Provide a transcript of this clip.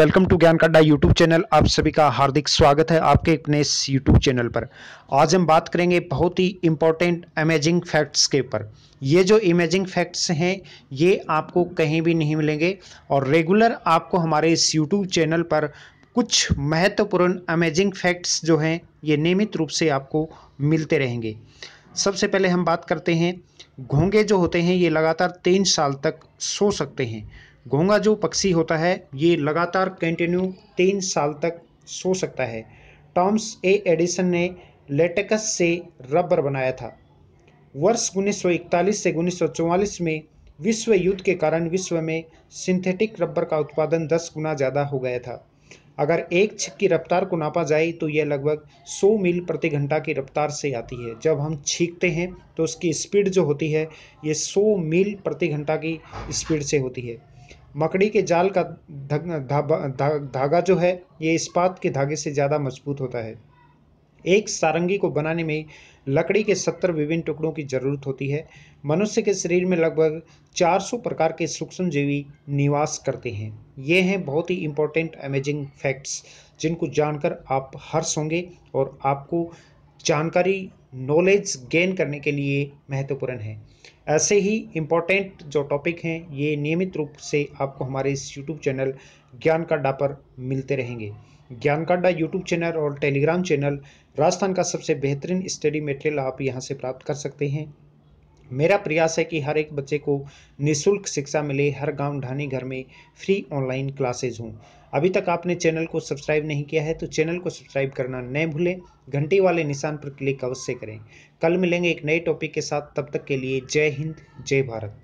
welcome to ज्ञान कड्डा YouTube channel आप सभी का हार्दिक स्वागत है आपके अपने इस यूट्यूब चैनल पर आज हम बात करेंगे बहुत ही इम्पोर्टेंट अमेजिंग फैक्ट्स के ऊपर ये जो इमेजिंग फैक्ट्स हैं ये आपको कहीं भी नहीं मिलेंगे और रेगुलर आपको हमारे इस यूट्यूब चैनल पर कुछ महत्वपूर्ण अमेजिंग फैक्ट्स जो हैं ये नियमित रूप से आपको मिलते रहेंगे सबसे पहले हम बात करते हैं घोंगे जो होते हैं ये लगातार तीन साल तक सो सकते हैं घोंगा जो पक्षी होता है ये लगातार कंटिन्यू तीन साल तक सो सकता है टॉम्स ए एडिसन ने लेटेकस से रबर बनाया था वर्ष 1941 से 1944 में विश्व युद्ध के कारण विश्व में सिंथेटिक रबर का उत्पादन 10 गुना ज़्यादा हो गया था अगर एक छिक की रफ्तार को नापा जाए तो यह लगभग 100 मील प्रति घंटा की रफ्तार से आती है जब हम छींकते हैं तो उसकी स्पीड जो होती है ये 100 मील प्रति घंटा की स्पीड से होती है मकड़ी के जाल का धागा जो है ये इस्पात के धागे से ज़्यादा मजबूत होता है एक सारंगी को बनाने में लकड़ी के सत्तर विभिन्न टुकड़ों की जरूरत होती है मनुष्य के शरीर में लगभग 400 प्रकार के सूक्ष्म जीवी निवास करते हैं ये हैं बहुत ही इंपॉर्टेंट अमेजिंग फैक्ट्स जिनको जानकर आप हर्ष होंगे और आपको जानकारी नॉलेज गेन करने के लिए महत्वपूर्ण है ऐसे ही इम्पोर्टेंट जो टॉपिक हैं ये नियमित रूप से आपको हमारे इस यूट्यूब चैनल ज्ञान काड्डा पर मिलते रहेंगे ज्ञान काड्डा यूट्यूब चैनल और टेलीग्राम चैनल राजस्थान का सबसे बेहतरीन स्टडी मटेरियल आप यहाँ से प्राप्त कर सकते हैं मेरा प्रयास है कि हर एक बच्चे को निशुल्क शिक्षा मिले हर गांव ढानी घर में फ्री ऑनलाइन क्लासेज हों अभी तक आपने चैनल को सब्सक्राइब नहीं किया है तो चैनल को सब्सक्राइब करना न भूलें घंटी वाले निशान पर क्लिक अवश्य करें कल मिलेंगे एक नए टॉपिक के साथ तब तक के लिए जय हिंद जय भारत